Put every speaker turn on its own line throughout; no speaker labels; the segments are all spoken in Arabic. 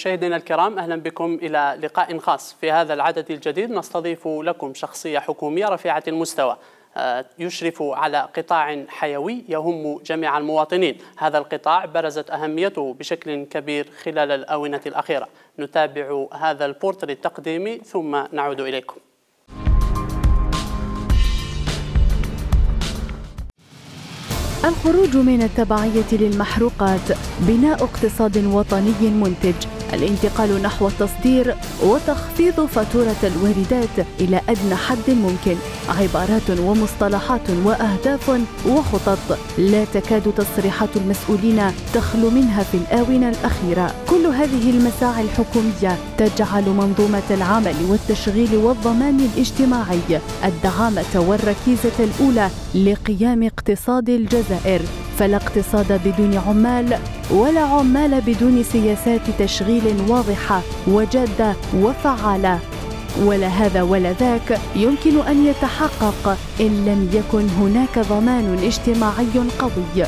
مشاهدينا الكرام أهلا بكم إلى لقاء خاص في هذا العدد الجديد نستضيف لكم شخصية حكومية رفيعة المستوى آه، يشرف على قطاع حيوي يهم جميع المواطنين هذا القطاع برزت أهميته بشكل كبير خلال الآونة الأخيرة نتابع هذا البورتري التقديمي ثم نعود إليكم
الخروج من التبعية للمحروقات بناء اقتصاد وطني منتج الانتقال نحو التصدير وتخفيض فاتورة الواردات إلى أدنى حد ممكن عبارات ومصطلحات وأهداف وخطط لا تكاد تصريحات المسؤولين تخلو منها في الآونة الأخيرة كل هذه المساعي الحكومية تجعل منظومة العمل والتشغيل والضمان الاجتماعي الدعامة والركيزة الأولى لقيام اقتصاد الجزائر فلا اقتصاد بدون عمال ولا عمال بدون سياسات تشغيل بمراحل واضحة وجادة وفعالة ولا هذا ولا ذاك يمكن أن يتحقق إن لم يكن هناك ضمان اجتماعي قوي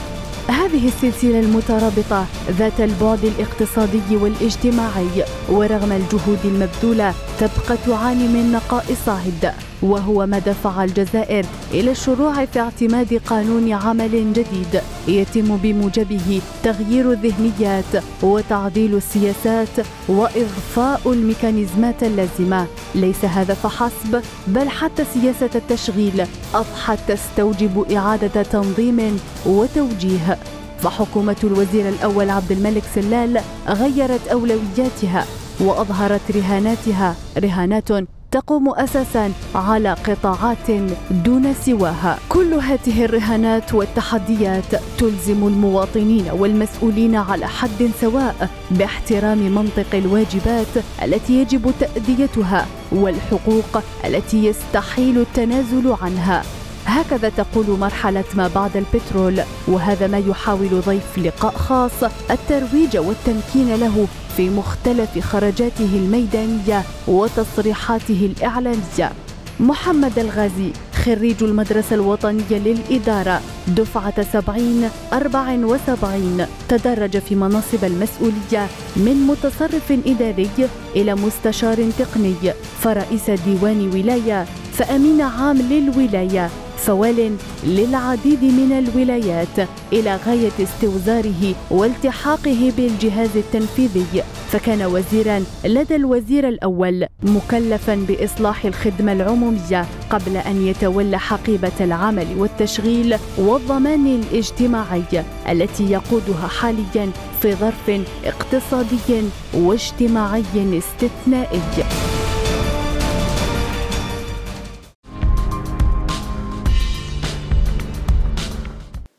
هذه السلسلة المترابطة ذات البعد الاقتصادي والاجتماعي ورغم الجهود المبذولة تبقى تعاني من نقائص صاعد وهو ما دفع الجزائر إلى الشروع في اعتماد قانون عمل جديد يتم بموجبه تغيير الذهنيات وتعديل السياسات وإغفاء الميكانيزمات اللازمة ليس هذا فحسب بل حتى سياسة التشغيل أضحت تستوجب إعادة تنظيم وتوجيه فحكومة الوزير الأول عبد الملك سلال غيرت أولوياتها وأظهرت رهاناتها رهانات تقوم أساسا على قطاعات دون سواها كل هذه الرهانات والتحديات تلزم المواطنين والمسؤولين على حد سواء باحترام منطق الواجبات التي يجب تأديتها والحقوق التي يستحيل التنازل عنها هكذا تقول مرحلة ما بعد البترول وهذا ما يحاول ضيف لقاء خاص الترويج والتمكين له في مختلف خرجاته الميدانية وتصريحاته الإعلامية محمد الغازي خريج المدرسة الوطنية للإدارة دفعة 70 74 تدرج في مناصب المسؤولية من متصرف إداري إلى مستشار تقني فرئيس ديوان ولاية فأمين عام للولاية فوال للعديد من الولايات إلى غاية استوزاره والتحاقه بالجهاز التنفيذي فكان وزيرا لدى الوزير الأول مكلفا بإصلاح الخدمة العمومية قبل أن يتولى حقيبة العمل والتشغيل والضمان الاجتماعي التي يقودها حاليا في ظرف اقتصادي واجتماعي استثنائي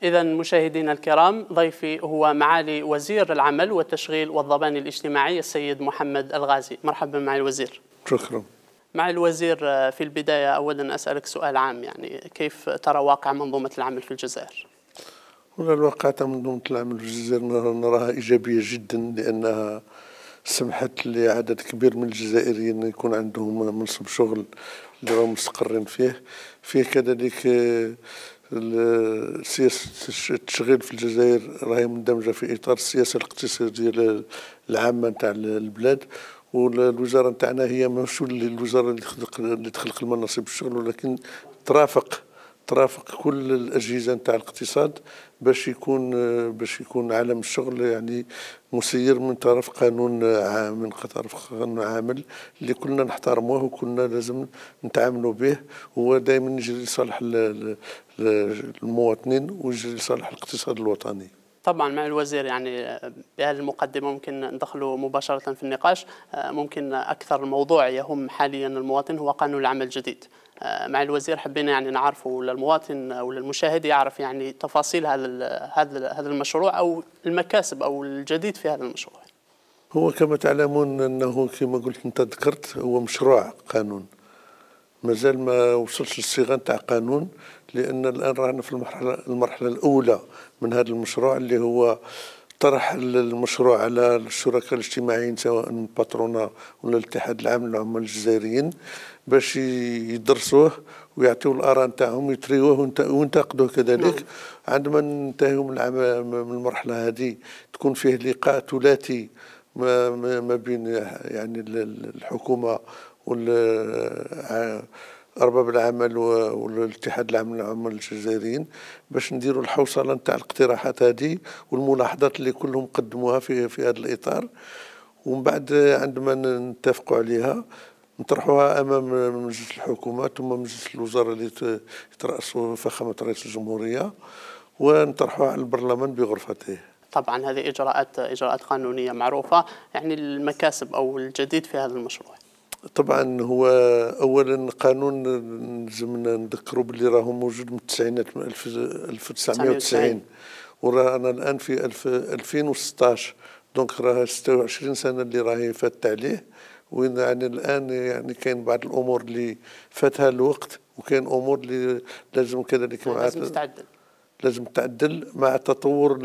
إذا مشاهدينا الكرام ضيفي هو معالي وزير العمل والتشغيل والضمان الاجتماعي السيد محمد الغازي مرحبا مع الوزير شكرا مع الوزير آه، في البداية أولا أسألك سؤال عام يعني كيف ترى واقع منظومة العمل في الجزائر؟
ولا الواقع تاع منظومة العمل في الجزائر نراها إيجابية جدا لأنها سمحت لعدد كبير من الجزائريين يكون عندهم منصب شغل اللي مستقرين فيه فيه كذلك آه، السياسه التشغيل في الجزائر راهي مندمجه في اطار السياسه الاقتصاديه العامه نتاع البلاد والوزاره نتاعنا هي مش الوزاره اللي تخلق اللي تخلق المناصب الشغل ولكن ترافق ترافق كل الاجهزه نتاع الاقتصاد باش يكون باش يكون عالم الشغل يعني مسير من طرف قانون عام من طرف قانون عامل اللي كلنا نحترموه وكلنا لازم نتعاملوا به هو دائما يجري لصالح المواطنين ويجري لصالح الاقتصاد الوطني
طبعا مع الوزير يعني بهذه المقدمه ممكن ندخله مباشره في النقاش ممكن اكثر موضوع يهم حاليا المواطن هو قانون العمل الجديد مع الوزير حبينا يعني نعرفه للمواطن او للمشاهد يعرف يعني تفاصيل هذا هذا هذا المشروع او المكاسب او الجديد في هذا المشروع
هو كما تعلمون انه كما قلت انت ذكرت هو مشروع قانون مازال ما وصلش للصيغه نتاع قانون لان الان رانا في المرحله المرحله الاولى من هذا المشروع اللي هو طرح المشروع على الشركاء الاجتماعيين سواء الباترونا ولا الاتحاد العام للعمال الجزائريين باش يدرسوه ويعطيو الاراء نتاعهم يتريوه وينتقدوه كذلك نعم. عندما ننتهي من, من المرحله هذه تكون فيه لقاء ثلاثي ما بين يعني الحكومه ارباب العمل والاتحاد العام للعمال الجزائريين باش نديروا الحوصله نتاع الاقتراحات هذه والملاحظات اللي كلهم قدموها في في هذا الاطار ومن بعد عندما نتفقوا عليها نطرحوها امام مجلس الحكومه ثم مجلس الوزراء اللي يتراسه فخامه رئيس الجمهوريه ونطرحوها على البرلمان بغرفته
طبعا هذه اجراءات اجراءات قانونيه معروفه يعني المكاسب او الجديد في هذا المشروع
طبعا هو اولا قانون لازمنا نذكروا باللي راه موجود من التسعينات من 1990 وراه انا الان في 2016 دونك راه 26 سنه اللي راهي فاتت عليه وين يعني الان يعني كاين بعض الامور اللي فاتها الوقت وكاين امور اللي لازم كذلك لازم تعدل لازم تعدل مع تطور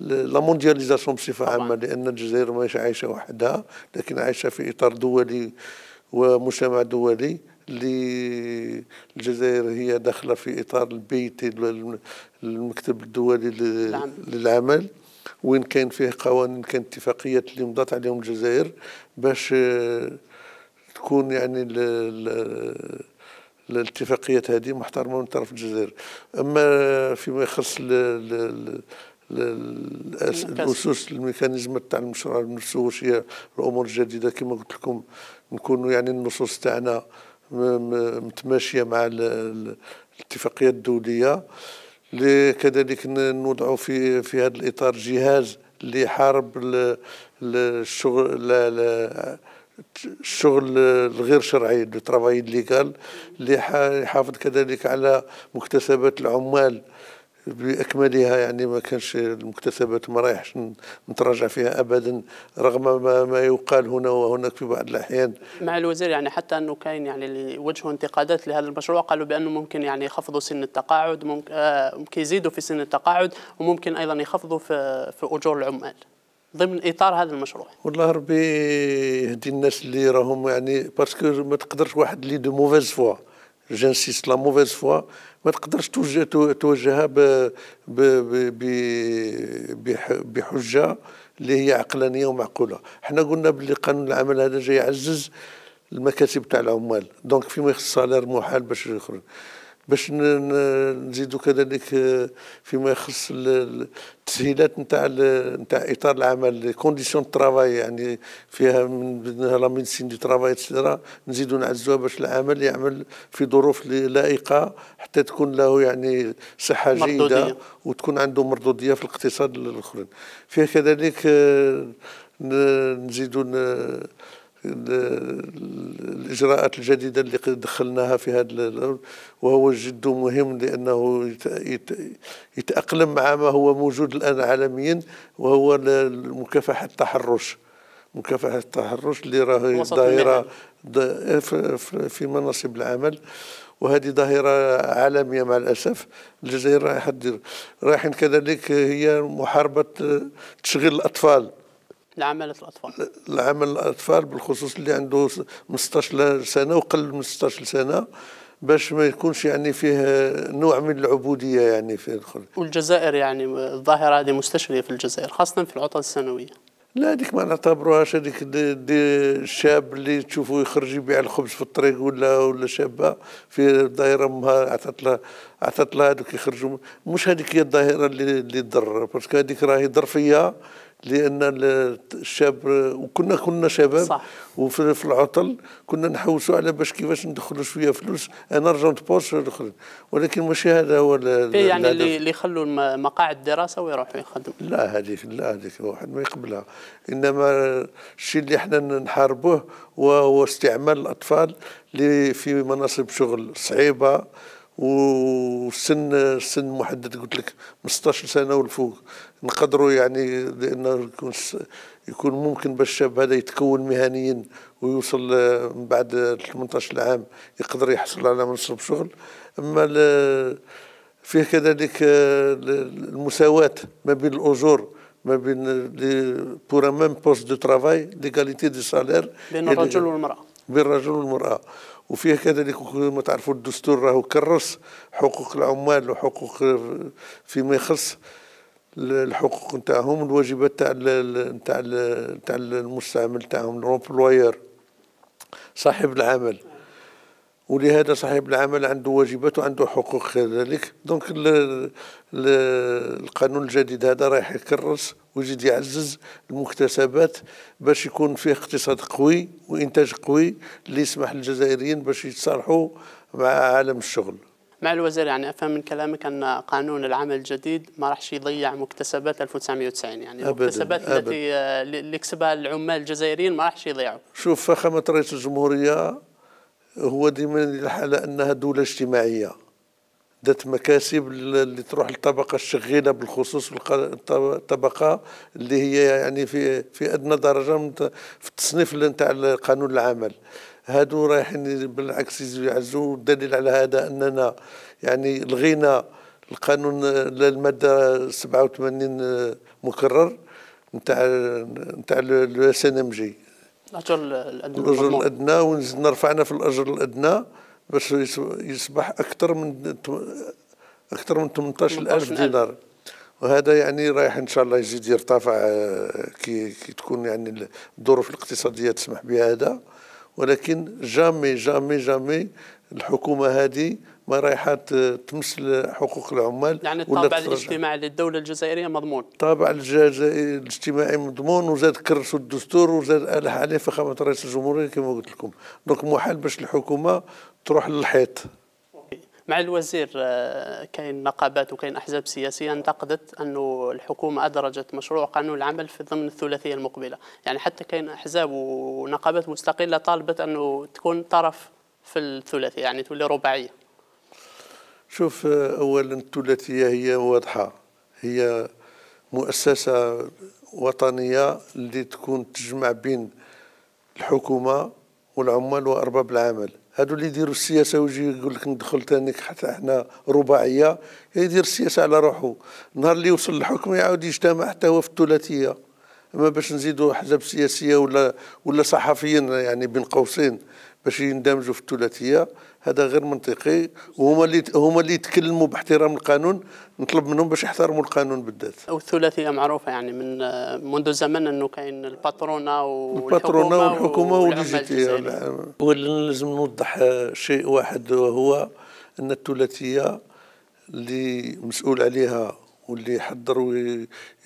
لا موندياليزاسيون بصفه عامه لان الجزائر ماهيش عايشه وحدها لكن عايشه في اطار دولي ومجتمع دولي اللي الجزائر هي داخله في اطار البيت المكتب الدولي للعمل وين كان فيه قوانين كان اتفاقيات اللي مضات عليهم الجزائر باش آه، تكون يعني الاتفاقيات هذه محترمه من طرف الجزائر اما فيما يخص الاسس الميكانيزم تاع المشروع نفسه واش هي الامور الجديده كما قلت لكم نكونوا يعني النصوص تاعنا متماشيه مع الاتفاقيه الدوليه كذلك نوضعوا في في هذا الاطار جهاز اللي يحارب الشغل الشغل الغير شرعي دو ترافاي ليغال اللي يحافظ كذلك على مكتسبات العمال باكملها يعني ما كانش المكتسبات ما رايحش نتراجع فيها ابدا رغم ما, ما يقال هنا وهناك في بعض الاحيان
مع الوزير يعني حتى انه كاين يعني اللي وجهوا انتقادات لهذا المشروع قالوا بانه ممكن يعني يخفضوا سن التقاعد آه، ممكن, يزيدوا في سن التقاعد وممكن ايضا يخفضوا في في اجور العمال ضمن اطار هذا المشروع
والله ربي يهدي الناس اللي راهم يعني باسكو ما تقدرش واحد اللي دو موفيز فوا جانسيس لا موفيز فوا ما تقدرش توجهها بحجه اللي هي عقلانيه ومعقوله حنا قلنا باللي قانون العمل هذا جاي يعزز المكاسب تاع العمال دونك فيما يخص السالير محال باش يخرج باش نزيدوا كذلك آه، فيما يخص التسهيلات نتاع نتاع اطار العمل كونديسيون كونديسيون ترافاي يعني فيها من لا ميديسين دو ترافاي اكسترا نزيدوا نعزوها باش العمل يعمل في ظروف لائقه حتى تكون له يعني صحه جيده وتكون عنده مردوديه في الاقتصاد الاخرين فيها كذلك آه، نزيدوا الاجراءات الجديده اللي دخلناها في هذا وهو جد مهم لانه يتاقلم مع ما هو موجود الان عالميا وهو مكافحه التحرش مكافحه التحرش اللي راهي ظاهره في مناصب العمل وهذه ظاهرة عالمية مع الأسف الجزائر رايحة دير رايحين كذلك هي محاربة تشغيل الأطفال لعمل الأطفال لعمل الأطفال بالخصوص اللي عنده 15 سنة وقل من 16 سنة باش ما يكونش يعني فيه نوع من العبودية يعني في الخل.
والجزائر يعني الظاهرة هذه مستشرية في الجزائر خاصة في العطل السنوية لا هذيك ما
نعتبروهاش هذيك الشاب اللي تشوفه يخرج يبيع الخبز في الطريق ولا ولا شابه في الظاهره امها عطات لها عطات لها هذوك يخرجوا مش هذيك هي الظاهره اللي اللي تضر باسكو هذيك راهي ظرفيه لان الشاب وكنا كنا شباب صح. وفي في العطل كنا نحوسوا على باش كيفاش ندخلوا شويه فلوس انا رجمت بورش دخلت ولكن ماشي هذا هو إيه، يعني اللي
اللي يخلوا مقاعد الدراسه ويروحوا يخدموا
لا هذيك لا هذيك واحد ما يقبلها انما الشيء اللي احنا نحاربوه هو استعمال الاطفال اللي في مناصب شغل صعيبه والسن السن محدد قلت لك 15 16 سنه والفوق نقدروا يعني لانه يكون يكون ممكن باش الشاب هذا يتكون مهنيا ويوصل من بعد 18 عام يقدر يحصل على منصب شغل اما فيه كذلك المساواه ما بين الاجور ما بين بور ميم بوست دو ترافاي ليغاليتي دو سالير بين الرجل والمراه بين الرجل والمراه وفيها كذلك كما تعرفوا الدستور راهو كرس حقوق العمال وحقوق فيما يخص الحقوق نتاعهم الواجبات تاع نتاع نتاع المستعمل تاعهم لومبلوير صاحب العمل ولهذا صاحب العمل عنده واجبات وعنده حقوق كذلك دونك القانون الجديد هذا رايح يكرس ويزيد يعزز المكتسبات باش يكون فيه اقتصاد قوي وانتاج قوي اللي يسمح للجزائريين باش يتصالحوا مع عالم الشغل
مع الوزير يعني افهم من كلامك ان قانون العمل الجديد ما راحش يضيع مكتسبات 1990 يعني أبداً المكتسبات أبداً التي اللي آه، كسبها العمال الجزائريين ما راحش يضيعوا
شوف فخامه رئيس الجمهوريه هو ديما الحالة أنها دولة اجتماعية ذات مكاسب اللي تروح للطبقة الشغيلة بالخصوص الطبقة اللي هي يعني في في أدنى درجة في التصنيف نتاع قانون العمل هادو رايحين بالعكس يعزوا الدليل على هذا أننا يعني لغينا القانون المادة 87 مكرر نتاع نتاع الـ ان ام جي
الاجر الادنى الاجر الادنى
ونزيد رفعنا في الاجر الادنى باش يصبح اكثر من اكثر من 18000 دينار وهذا يعني رايح ان شاء الله يزيد يرتفع آه، كي, كي تكون يعني الظروف الاقتصاديه تسمح بهذا ولكن جامي جامي جامي الحكومه هذه ما رايحات تمثل حقوق العمال يعني الطابع الاجتماعي
للدوله الجزائريه مضمون
الطابع الاجتماعي مضمون وزاد كرسوا الدستور وزاد الح عليه فخامه رئيس الجمهوريه كما قلت لكم دونك محال باش الحكومه تروح للحيط
مع الوزير آه، كاين نقابات وكاين احزاب سياسيه انتقدت انه الحكومه ادرجت مشروع قانون العمل في ضمن الثلاثيه المقبله يعني حتى كاين احزاب ونقابات مستقله طالبت انه تكون طرف في الثلاثية يعني تولي رباعيه
شوف اولا الثلاثيه هي واضحه هي مؤسسه وطنيه اللي تكون تجمع بين الحكومه والعمال وارباب العمل هادو اللي يديروا السياسه ويجي يقول لك ندخل ثاني حتى احنا رباعيه يدير السياسه على روحه نهار اللي يوصل للحكم يعاود يجتمع حتى هو في الثلاثيه اما باش نزيدوا احزاب سياسيه ولا ولا صحفيين يعني بين قوسين باش يندمجوا في الثلاثيه هذا غير منطقي وهما اللي هما اللي يتكلموا باحترام القانون نطلب منهم باش يحترموا القانون بالذات
والثلاثيه معروفه يعني من منذ زمن انه كاين الباترونه الباترونا والحكومه
والجيتي لازم نوضح شيء واحد وهو ان الثلاثيه اللي مسؤول عليها واللي يحضر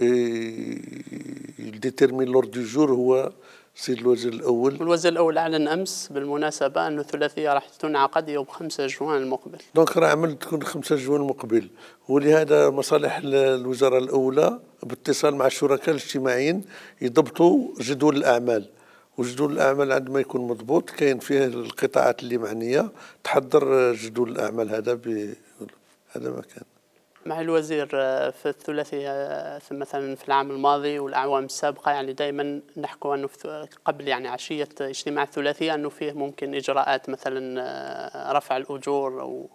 ويديتيرمين لور دو جور هو سيد الوزير الاول
الوزير الاول اعلن امس بالمناسبه انه الثلاثيه راح تنعقد يوم 5 جوان المقبل
دونك راه عمل تكون 5 جوان المقبل ولهذا مصالح الوزاره الاولى باتصال مع الشركاء الاجتماعيين يضبطوا جدول الاعمال وجدول الاعمال عندما يكون مضبوط كاين فيه القطاعات اللي معنيه تحضر جدول الاعمال هذا ب هذا ما كان
مع الوزير آه، في الثلاثية آه، مثلا في العام الماضي والأعوام السابقة يعني دائما نحكوا أنه قبل يعني عشية اجتماع الثلاثية أنه فيه ممكن إجراءات مثلا آه، رفع الأجور أو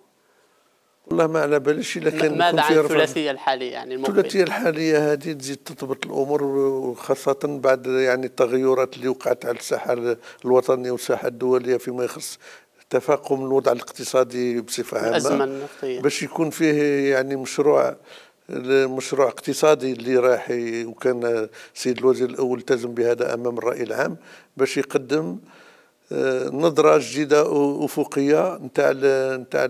والله ما على بالش الا كان ماذا عن الثلاثيه الحاليه يعني المقبل. الثلاثيه الحاليه هذه تزيد تضبط الامور وخاصه بعد يعني التغيرات اللي وقعت على الساحه الوطنيه والساحه الدوليه فيما يخص تفاقم الوضع الاقتصادي بصفه عامه الازمه النفطيه باش يكون فيه يعني مشروع مشروع اقتصادي اللي راح وكان السيد الوزير الاول التزم بهذا امام الراي العام باش يقدم آه، نظره جديده افقيه نتاع نتاع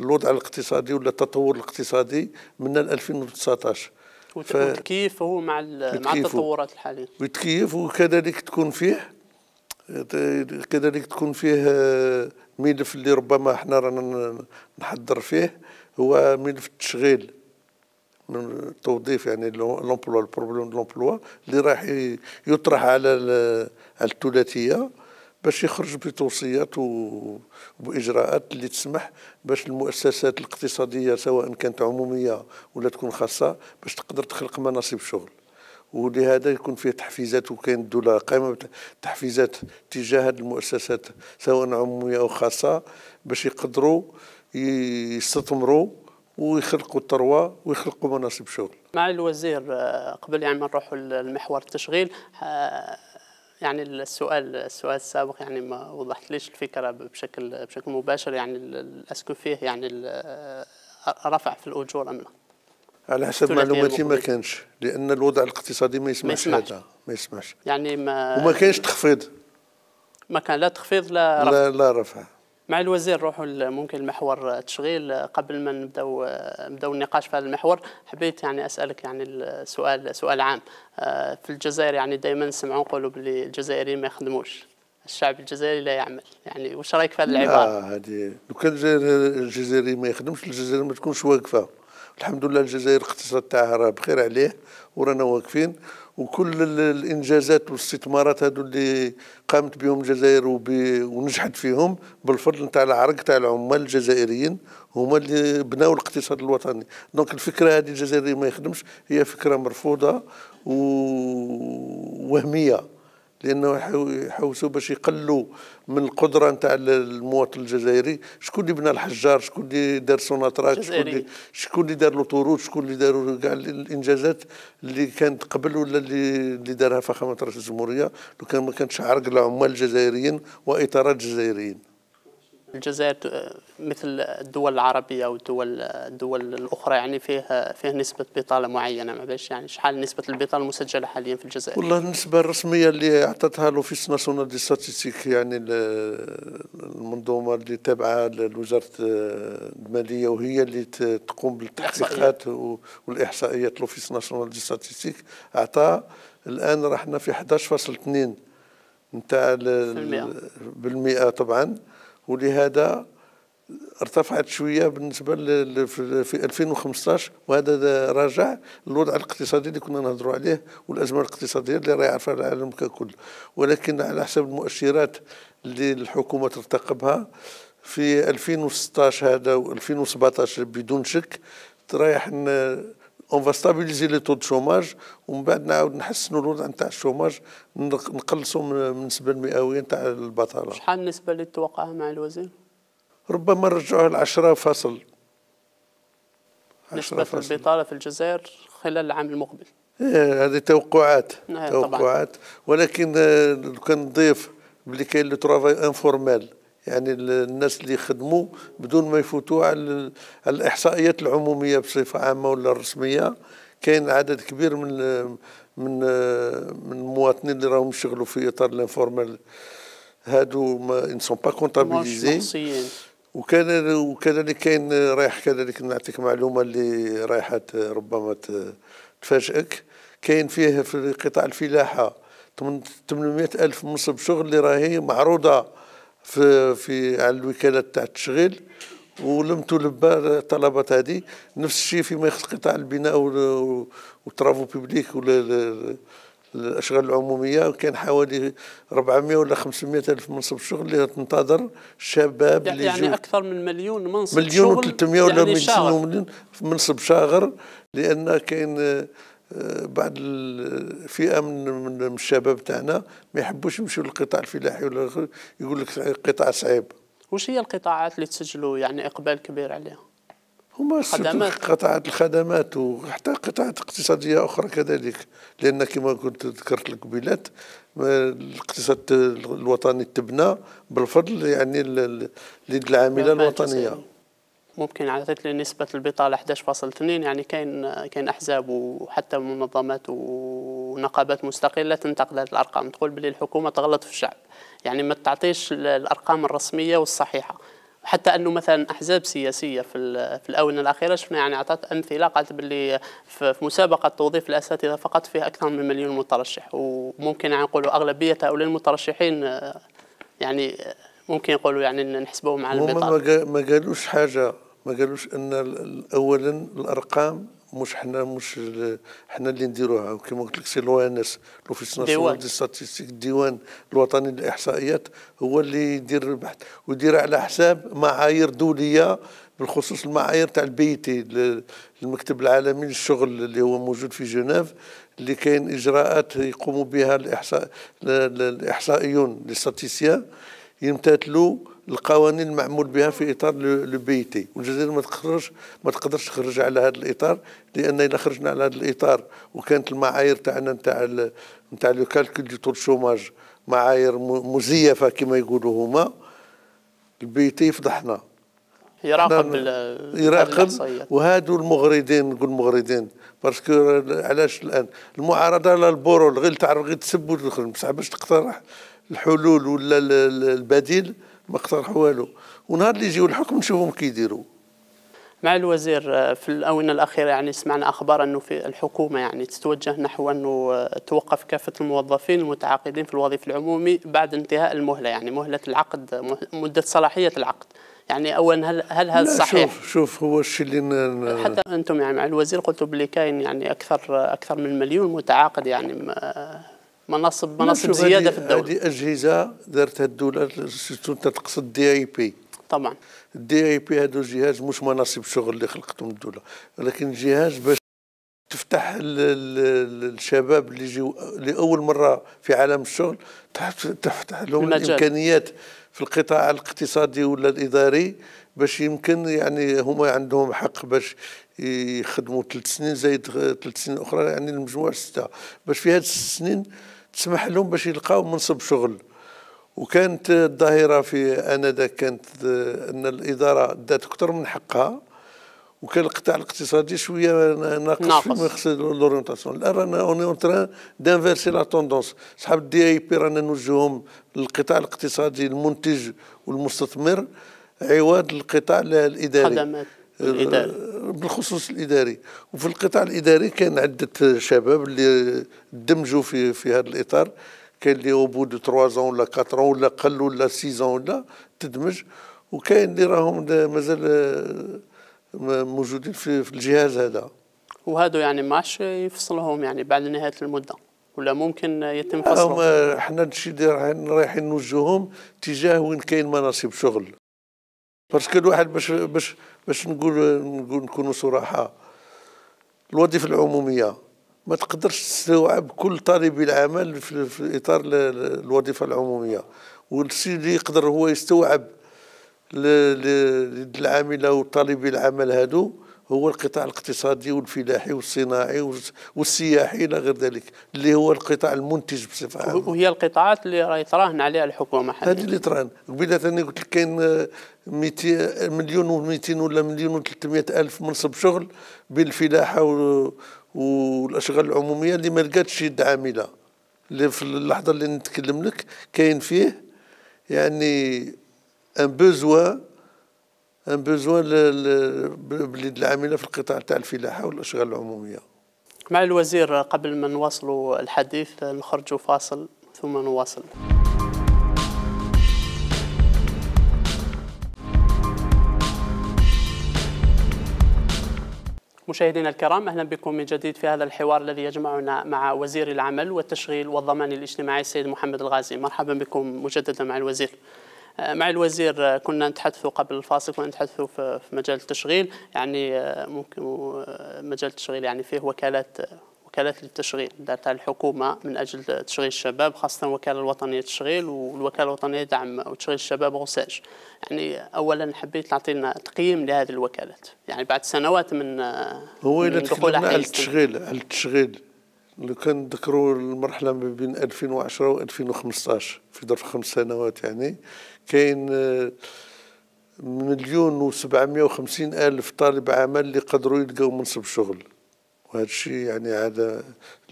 الوضع الاقتصادي ولا التطور الاقتصادي من 2019
هو مع مع التطورات الحاليه ويتكيف
وكذلك تكون فيه كذلك تكون فيه آه، ملف اللي ربما احنا رانا نحضر فيه هو ملف التشغيل التوظيف يعني لومبلوا البروبليم لومبلوا اللي راح يطرح على الثلاثيه باش يخرج بتوصيات وباجراءات اللي تسمح باش المؤسسات الاقتصاديه سواء كانت عموميه ولا تكون خاصه باش تقدر تخلق مناصب شغل ولهذا يكون فيه تحفيزات وكاين الدوله قائمه بتحفيزات تجاه المؤسسات سواء عموميه او خاصه باش يقدروا يستثمروا ويخلقوا الثروه ويخلقوا مناصب شغل.
مع الوزير آه، قبل يعني ما نروحوا للمحور التشغيل آه، يعني السؤال السؤال السابق يعني ما وضحت ليش الفكره بشكل بشكل مباشر يعني اسكو فيه يعني آه، رفع في الاجور ام لا؟ على حسب معلوماتي ما كانش
لان الوضع الاقتصادي ما يسمحش هذا ما يسمحش
يعني ما وما كانش تخفيض ما كان لا تخفيض لا رفع لا, لا رفع مع الوزير نروحوا ممكن محور التشغيل آه، آه، قبل ما نبداو آه، نبداو النقاش في هذا المحور حبيت يعني اسالك يعني السؤال سؤال عام في الجزائر يعني دائما نسمعوا نقولوا باللي الجزائريين ما يخدموش الشعب الجزائري لا يعمل يعني واش رايك في هذه العباره؟ اه
هذه لو كان الجزائري ما يخدمش الجزائر ما تكونش واقفه الحمد لله الجزائر الاقتصاد تاعها راه بخير عليه ورانا واقفين وكل الانجازات والاستثمارات هذو اللي قامت بهم الجزائر ونجحت فيهم بالفضل نتاع العرق تاع العمال الجزائريين هما اللي بناوا الاقتصاد الوطني دونك الفكره هذه الجزائريه ما يخدمش هي فكره مرفوضه ووهميه لانه يحوسوا باش يقلوا من القدره نتاع المواطن الجزائري شكون اللي بنى الحجار شكون اللي دار سوناطراك شكون اللي شكون اللي دار لوطوروت شكون اللي داروا كاع الانجازات اللي كانت قبل ولا اللي اللي دارها فخامه رئيس الجمهوريه لو كان ما كانش عرق العمال الجزائريين واطارات جزائريين
الجزائر آه، مثل الدول العربيه والدول الدول الاخرى يعني فيه فيه نسبه بطاله معينه معليش يعني شحال نسبه البطاله المسجله حاليا في الجزائر؟ والله
النسبه الرسميه اللي اعطتها لوفيس ناسيونال دي ستاتيستيك يعني المنظومه اللي تابعه لوزاره آه، الماليه وهي اللي تقوم بالتحقيقات والاحصائيات لوفيس ناسيونال دي ستاتيستيك اعطى الان رحنا في 11.2 نتاع بالمئة طبعا ولهذا ارتفعت شويه بالنسبه في 2015 وهذا راجع للوضع الاقتصادي اللي كنا نهضروا عليه والازمه الاقتصاديه اللي راه يعرفها العالم ككل ولكن على حسب المؤشرات اللي الحكومه ترتقبها في 2016 هذا و 2017 بدون شك رايح اون فا ستابيليزي لي تو دو شوماج ومن بعد نعاود نحسنوا الوضع نتاع الشوماج نقلصوا من النسبه المئويه نتاع البطاله
شحال النسبه اللي تتوقعها مع الوزير؟
ربما نرجعوها ل 10 فاصل نسبة فاصل.
البطالة في الجزائر خلال العام المقبل
إيه هذه توقعات توقعات طبعا. ولكن لو كان نضيف بلي كاين لو ترافاي انفورمال يعني الناس اللي يخدموا بدون ما يفوتوا على الاحصائيات العموميه بصفه عامه ولا الرسميه كاين عدد كبير من من من المواطنين اللي راهم يشتغلوا في اطار الانفورمال هادو ما ان سون با كونتابيليزي وكان وكذلك كاين رايح كذلك نعطيك معلومه اللي رايحه ربما تفاجئك كاين فيه في قطاع الفلاحه 800 الف منصب شغل اللي راهي معروضه في في على الوكالات تاع التشغيل ولم تلبى الطلبات هذه نفس الشيء فيما يخص قطاع البناء والترافو بيبليك ولا الاشغال العموميه كان حوالي 400 ولا 500 الف منصب شغل اللي تنتظر شباب يعني, يعني
اكثر من مليون منصب مليون شغل مليون و300 ولا يعني مليون
منصب شاغر لان كاين بعض الفئه من الشباب تاعنا ما يحبوش يمشيو للقطاع الفلاحي ولا يقول لك قطاع صعيب
واش هي القطاعات اللي تسجلوا يعني اقبال كبير عليها
هما قطاعات الخدمات وحتى قطاعات اقتصاديه اخرى كذلك لان كما كنت ذكرت لك قبيلات الاقتصاد الوطني تبنى بالفضل يعني للعامله الوطنيه
ممكن على لي نسبة البطالة 11.2 يعني كاين كاين أحزاب وحتى منظمات ونقابات مستقلة تنتقد هذه الأرقام تقول بلي الحكومة تغلط في الشعب يعني ما تعطيش الأرقام الرسمية والصحيحة حتى انه مثلا احزاب سياسيه في في الاونه الاخيره شفنا يعني اعطت امثله قالت باللي في مسابقه توظيف الاساتذه فقط فيها اكثر من مليون مترشح وممكن يعني نقولوا اغلبيه هؤلاء المترشحين يعني ممكن يقولوا يعني نحسبوه مع البطاقه
ما قالوش حاجه ما قالوش ان اولا الارقام مش حنا مش حنا اللي نديروها وكما قلت لك سي لو ان اس لوفيس ناسيونال دي ستاتيستيك الديوان الوطني للاحصائيات هو اللي يدير البحث ويدير على حساب معايير دوليه بالخصوص المعايير تاع البي تي المكتب العالمي للشغل اللي هو موجود في جنيف اللي كاين اجراءات يقوموا بها الاحصاء الاحصائيون لي يمتثلوا القوانين المعمول بها في اطار لو بي تي والجزائر ما تخرج ما تقدرش تخرج على هذا الاطار لان اذا خرجنا على هذا الاطار وكانت المعايير تاعنا نتاع نتاع لو كالكول دو تور شوماج معايير مزيفه كما يقولوا هما البي تي فضحنا
يراقب نعم، يراقب
وهادو المغرضين نقول المغردين باسكو علاش الان المعارضه لا البرول غير تعرف غير تسب وتدخل بصح باش تقترح الحلول ولا البديل ما اقترحوا والو ونهار اللي يجيو الحكم نشوفهم كيديروا
مع الوزير آه، في الآونة الأخيرة يعني سمعنا أخبار أنه في الحكومة يعني تتوجه نحو أنه آه، توقف كافة الموظفين المتعاقدين في الوظيفة العمومي بعد انتهاء المهلة يعني مهلة العقد مدة صلاحية العقد يعني اولا هل هل هذا صحيح؟
شوف شوف هو الشيء اللي حتى
انتم يعني مع الوزير قلتوا بلي كاين يعني اكثر اكثر من مليون متعاقد يعني آه، مناصب مناصب زياده في الدوله
هذه اجهزه دارتها الدوله انت تقصد دي اي بي طبعا الدي اي بي هذا جهاز مش مناصب شغل اللي خلقتهم الدوله ولكن جهاز باش تفتح للشباب اللي يجيو لاول مره في عالم الشغل تفتح لهم المجال. الامكانيات في القطاع الاقتصادي ولا الاداري باش يمكن يعني هما عندهم حق باش يخدموا ثلاث سنين زائد ثلاث سنين اخرى يعني المجموع سته باش في هذه السنين تسمح لهم باش يلقاو منصب شغل وكانت الظاهره في انذاك كانت ان الاداره دات اكثر من حقها وكان القطاع الاقتصادي شويه ناقص ناقص يخص لورونتاسيون الان رانا اوني اون تران دانفيرسي لا توندونس صحاب الدي اي بي رانا نوجههم للقطاع الاقتصادي المنتج والمستثمر عوض القطاع الاداري خدمات الاداري آه، بالخصوص الاداري وفي القطاع الاداري كان عده شباب اللي دمجوا في في هذا الاطار كاين اللي او بو دو 3 زون ولا 4 زون ولا قل ولا 6 زون ولا تدمج وكاين اللي راهم مازال آه، موجودين في, في الجهاز هذا
وهذا يعني ماش يفصلهم يعني بعد نهايه المده
ولا ممكن يتم آه، فصلهم هما حنا الشيء اللي رايحين نوجههم تجاه وين كاين مناصب شغل باسكو الواحد باش باش باش نقول نقول نكونوا صراحه الوظيفه العموميه ما تقدرش تستوعب كل طالب العمل في, في اطار الوظيفه العموميه والشيء اللي يقدر هو يستوعب للعامله وطالبي العمل هادو هو القطاع الاقتصادي والفلاحي والصناعي والسياحي الى غير ذلك اللي هو القطاع المنتج بصفه عامه
وهي القطاعات اللي راهي تراهن عليها الحكومه حاليا هذه اللي تراهن
قبيله ثاني قلت لك كاين 200 آه، مليون و200 ولا مليون و300 الف منصب شغل بين الفلاحه والاشغال العموميه اللي ما لقاتش يد عامله اللي في اللحظه اللي نتكلم لك كاين فيه يعني ان بوزوا ان بوزوان باليد العامله في القطاع تاع الفلاحه والاشغال العموميه
مع الوزير قبل ما نواصلوا الحديث نخرجوا فاصل ثم نواصل مشاهدينا الكرام اهلا بكم من جديد في هذا الحوار الذي يجمعنا مع وزير العمل والتشغيل والضمان الاجتماعي السيد محمد الغازي مرحبا بكم مجددا مع الوزير آه، مع الوزير آه، كنا نتحدث قبل الفاصل كنا نتحدث في مجال التشغيل يعني آه، ممكن مجال التشغيل يعني فيه وكالات وكالات للتشغيل دارتها الحكومة من أجل تشغيل الشباب خاصة الوكالة الوطنية للتشغيل والوكالة الوطنية دعم وتشغيل الشباب غساج يعني أولا حبيت تعطينا تقييم لهذه الوكالات يعني بعد سنوات من هو إلى على التشغيل
على التشغيل اللي كان ذكروا المرحلة ما بين 2010 و 2015 في ظرف خمس سنوات يعني كاين آه، مليون و 750 ألف طالب عمل اللي قدروا يلقاو منصب شغل وهذا الشيء يعني على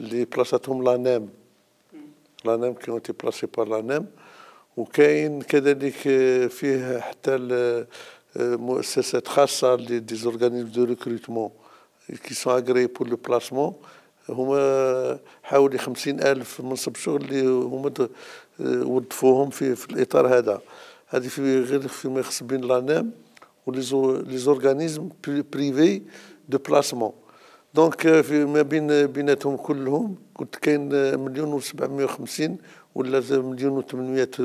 اللي بلاصتهم لانام لانام كي اونتي بلاسي بار لانام وكاين كذلك آه، فيه حتى آه، مؤسسات خاصة لي ديزورغانيزم دو ريكروتمون كي سون اغري بور لو بلاسمون هما حوالي خمسين ألف منصب شغل اللي هما وظفوهم في, في الإطار هذا هذه في غير فيما يخص بين لانام ولي زورغانيزم بريفي دو بلاسمون دونك في ما بين بيناتهم كلهم كنت كاين مليون و750 ولا مليون و800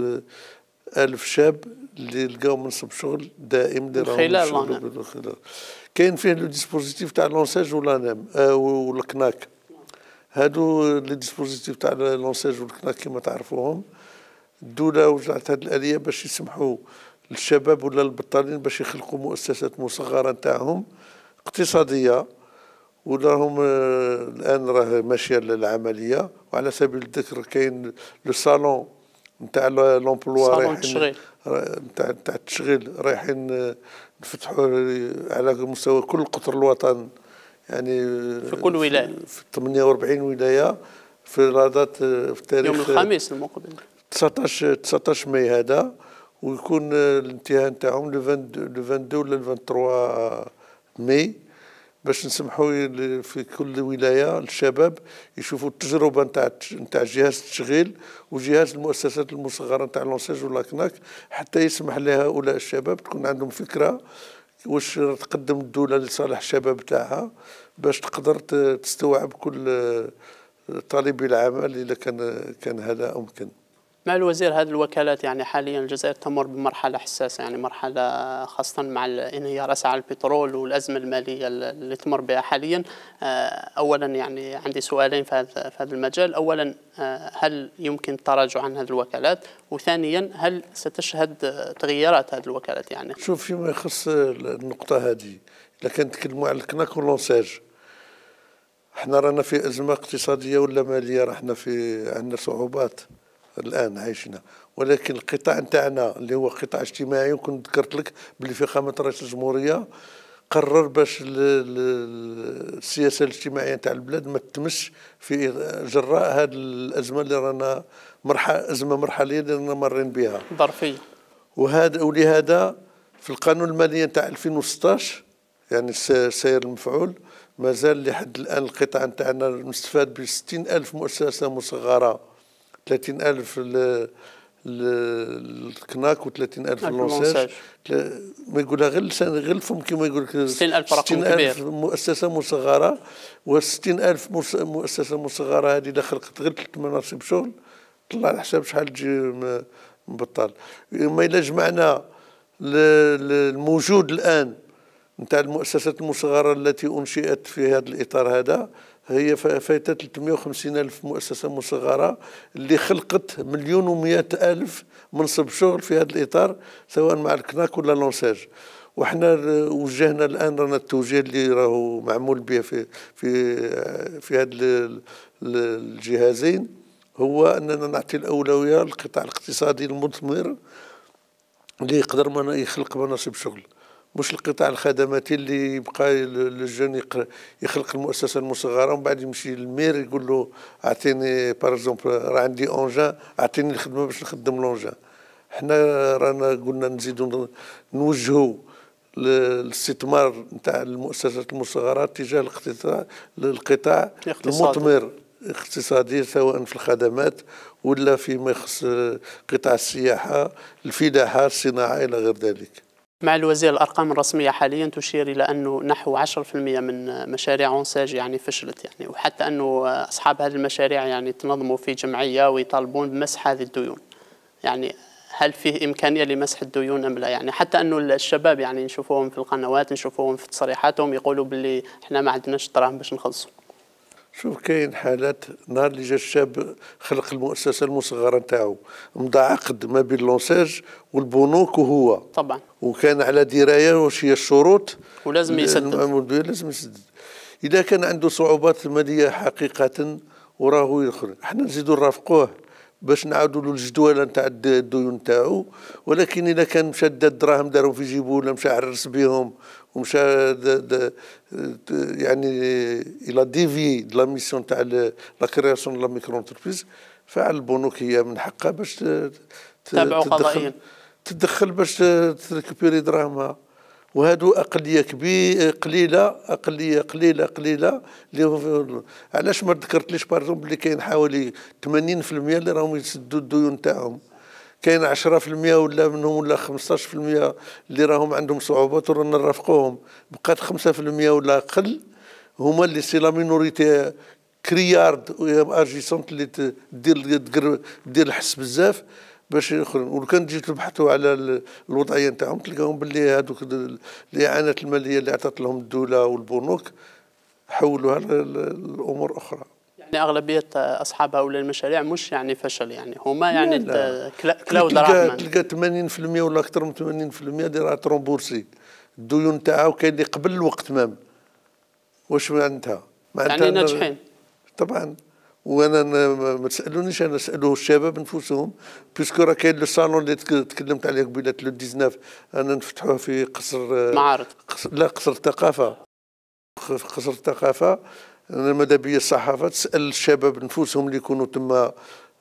الف شاب اللي لقاو منصب شغل دائم اللي راهم خلال كاين فيه لو ديسبوزيتيف تاع لونساج والانام آه، والكناك هادو لي ديسبوزيتيف تاع لونسيج والكناك كما تعرفوهم الدوله وجعت هاد الاليه باش يسمحوا للشباب ولا البطالين باش يخلقوا مؤسسات مصغره نتاعهم اقتصاديه وراهم آه، الان راه ماشيه العمليه وعلى سبيل الذكر كاين لو صالون نتاع لومبلوا صالون التشغيل نتاع نتاع التشغيل رايحين آه، نفتحوا على مستوى كل قطر الوطن يعني في كل ولايه في 48 ولايه في رادات في التاريخ يوم الخميس المقبل 19 19 ماي هذا ويكون الانتهاء نتاعهم لو 22 ولا 23 ماي باش نسمحوا في كل ولايه الشباب يشوفوا التجربه نتاع نتاع جهاز التشغيل وجهاز المؤسسات المصغره نتاع لونسيج ولا كناك حتى يسمح لهؤلاء الشباب تكون عندهم فكره واش تقدم الدوله لصالح الشباب تاعها باش تقدر تستوعب كل آه، طالب العمل اذا كان كان هذا امكن.
مع الوزير هذه الوكالات يعني حاليا الجزائر تمر بمرحله حساسه يعني مرحله خاصه مع انهيار اسعار البترول والازمه الماليه اللي تمر بها حاليا آه، اولا يعني عندي سؤالين في هذا في هذا المجال اولا آه، هل يمكن التراجع عن هذه الوكالات وثانيا هل ستشهد تغييرات هذه الوكالات يعني
شوف فيما يخص النقطه هذه اذا كان نتكلموا على الكناك واللونساج احنا رانا في ازمه اقتصاديه ولا ماليه رحنا في عندنا صعوبات الان عايشينها ولكن القطاع نتاعنا اللي هو قطاع اجتماعي وكنت ذكرت لك باللي في خامه رئيس الجمهوريه قرر باش السياسه الاجتماعيه نتاع البلاد ما تمش في جراء هذه الازمه اللي رانا مرحله ازمه مرحليه اللي رانا مارين بها ظرفيه وهذا ولهذا في القانون المالي نتاع 2016 يعني السير المفعول مازال لحد الان القطاع نتاعنا مستفاد ب ألف مؤسسه مصغره 30 ألف الكناك و 30 ألف اللونساج ما يقولها غير لسان غير الفم كما يقول لك 60 ألف رقم ألف مؤسسة مصغرة و 60 ألف مؤسسة مصغرة هذه إذا خلقت غير ثلاث مناصب شغل طلع الحساب شحال تجي مبطل ما إلا جمعنا الموجود الآن نتاع المؤسسات المصغرة التي أنشئت في هذا الإطار هذا هي فايتة 350 ألف مؤسسة مصغرة اللي خلقت مليون ومئة ألف منصب شغل في هذا الإطار سواء مع الكناك ولا لونساج وحنا وجهنا الان رانا التوجيه اللي راهو معمول به في في في هاد الجهازين هو اننا نعطي الاولويه للقطاع الاقتصادي المثمر اللي يقدر يخلق مناصب شغل مش القطاع الخدماتي اللي يبقى للجن يخلق المؤسسه المصغره ومن بعد يمشي للمير يقول له اعطيني باغ اكزومبل راه عندي اونجا اعطيني الخدمه باش نخدم لونجا حنا رانا قلنا نزيدو نوجهوا الاستثمار نتاع المؤسسات المصغره تجاه القطاع القطاع المثمر اقتصادي سواء في الخدمات ولا فيما يخص قطاع السياحه الفلاحه الصناعه الى غير ذلك
مع الوزير الارقام الرسميه حاليا تشير الى انه نحو 10% من مشاريع اونساج يعني فشلت يعني وحتى انه اصحاب هذه المشاريع يعني تنظموا في جمعيه ويطالبون بمسح هذه الديون يعني هل فيه امكانيه لمسح الديون ام لا يعني حتى انه الشباب يعني نشوفوهم في القنوات نشوفوهم في تصريحاتهم يقولوا باللي احنا ما عندناش دراهم باش نخلصوا
شوف كاين حالات نهار اللي جا الشاب خلق المؤسسه المصغره نتاعو مضى عقد ما بين لونساج والبنوك وهو طبعا وكان على درايه واش هي الشروط
ولازم يسدد
لازم يسدد اذا كان عنده صعوبات ماليه حقيقه وراه يخرج احنا نزيدو نرافقوه باش نعاودوا له الجدوله نتاع الديون نتاعو ولكن اذا كان مشى الدراهم دارهم في جيبو ولا مشى عرس بهم ومشى يعني الى ديفي دو لا ميسيون تاع لا كرياسيون لا ميكرو انتربريز فعل البنوك هي من حقها باش
تتابعوا
تدخل باش تريكوبيري دراهمها وهادو اقليه كبيره قليله اقليه قليله قليله اللي علاش ما ذكرتليش بارزومبل اللي كاين حوالي 80% اللي راهم يسدوا الديون تاعهم كاين 10% ولا منهم ولا 15% اللي راهم عندهم صعوبات ورانا نرافقوهم بقات 5% ولا اقل هما اللي سي لا مينوريتي كريارد ارجيسونت اللي تدير دير الحس بزاف باش يخرجوا ولو كان تجي تبحثوا على الوضعيه نتاعهم تلقاهم باللي هذوك الاعانات الماليه اللي عطات لهم الدوله والبنوك حولوها لامور اخرى
يعني اغلبيه اصحاب هؤلاء المشاريع مش يعني فشل يعني هما يعني كلاود رحمن
تلقى 80% ولا اكثر من 80% دي راه ترومبورسي الديون تاعها وكاين اللي قبل الوقت مام واش معناتها معناتها يعني ناجحين طبعا وانا ما تسالونيش انا اسالوا الشباب انفسهم بيسكو راه كاين لو صالون اللي تكلمت عليه قبيله لو 19 انا نفتحوه في قصر معارض قصر لا قصر الثقافه قصر الثقافه ماذا بيا الصحافه تسال الشباب نفوسهم اللي يكونوا تما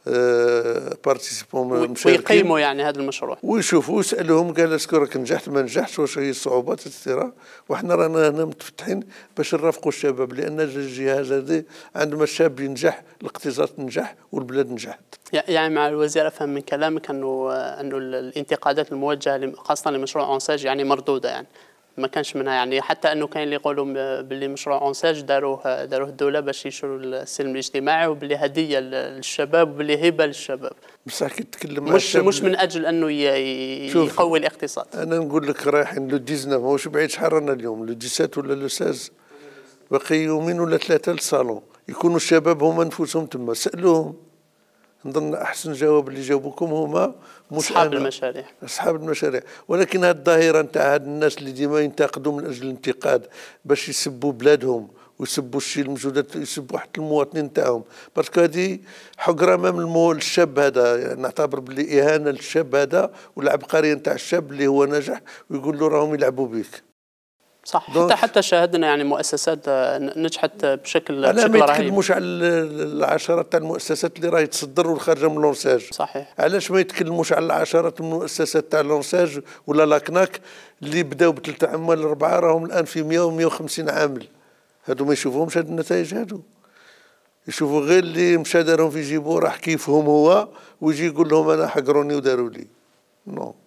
أه بارتيسيبون ويقيموا يعني هذا المشروع ويشوفوا يسالهم قال اسكو راك نجحت ما نجحتش واش هي الصعوبات الصراع وحنا رانا هنا متفتحين باش نرافقوا الشباب لان الجهاز هذا عندما الشاب ينجح الاقتصاد نجح والبلاد نجحت
يعني مع الوزير افهم من كلامك انه آه، انه الانتقادات الموجهه خاصه لمشروع اونساج يعني مردوده يعني ما كانش منها يعني حتى انه كاين اللي يقولوا باللي مشروع اونساج داروه داروه الدوله باش يشروا السلم الاجتماعي وباللي هديه للشباب وباللي هبه للشباب
بصح كي تتكلم مش مش من
اجل انه يقوي
الاقتصاد انا نقول لك رايحين لو 19 ماهوش بعيد شحال رانا اليوم لو 17 ولا لو 16 باقي يومين ولا ثلاثه للصالون يكونوا الشباب هما نفوسهم تما سالوهم نظن احسن جواب اللي جاوبكم هما مش اصحاب المشاريع اصحاب المشاريع ولكن هذه الظاهره نتاع هاد الناس اللي ديما ينتقدوا من اجل الانتقاد باش يسبوا بلادهم ويسبوا الشيء المجهودات يسبوا حتى المواطنين نتاعهم باسكو هذه حقره امام المول الشاب هذا يعني نعتبر باللي اهانه للشاب هذا والعبقريه نتاع الشاب اللي هو نجح ويقول له راهم يلعبوا بك صح حتى
حتى شاهدنا يعني مؤسسات آه، نجحت آه، بشكل بشكل رهيب ما يتكلموش
على العشرات تاع المؤسسات اللي راهي تصدر والخارجه من لونساج صحيح علاش ما يتكلموش على العشرات المؤسسات تاع لونساج ولا لاكناك اللي بداوا بثلاثة عمال أربعة راهم الآن في 100 و 150 عامل هادو ما يشوفوهمش هاد النتائج هادو يشوفوا غير اللي مشى دارهم في جيبو راح كيفهم هو ويجي يقول لهم أنا حقروني وداروا لي نو no.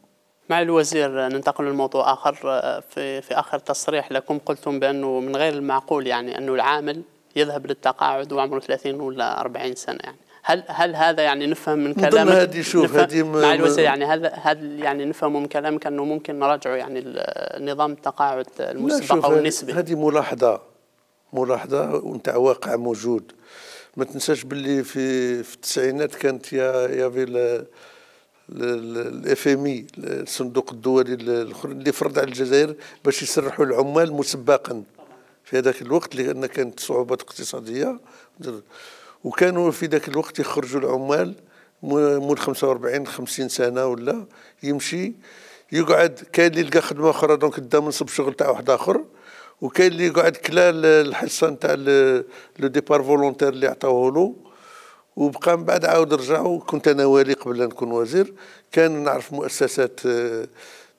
مع الوزير ننتقل لموضوع اخر آه، في في اخر تصريح لكم قلتم بانه من غير المعقول يعني انه العامل يذهب للتقاعد وعمره 30 ولا 40 سنه يعني هل هل هذا يعني نفهم من كلامك هذه شوف هذه مع الوزير يعني هذا هل يعني نفهم من كلامك انه ممكن نراجعه يعني نظام التقاعد المسبق او النسبي
هذه ملاحظه ملاحظه ونتاع واقع موجود ما تنساش باللي في في التسعينات كانت يا يا في الاف ام اي الصندوق الدولي اللي فرض على الجزائر باش يسرحوا العمال مسبقا في هذاك الوقت لان كانت صعوبات اقتصاديه وكانوا في ذاك الوقت يخرجوا العمال مول 45 50 سنه ولا يمشي يقعد كاين اللي يلقى خدمه اخرى دونك دا منصب شغل تاع واحد اخر وكاين اللي يقعد كلا الحصه تاع لو ديبار فولونتير اللي عطاوه له وبقى من بعد عاود رجع وكنت انا والي قبل أن نكون وزير كان نعرف مؤسسات آه،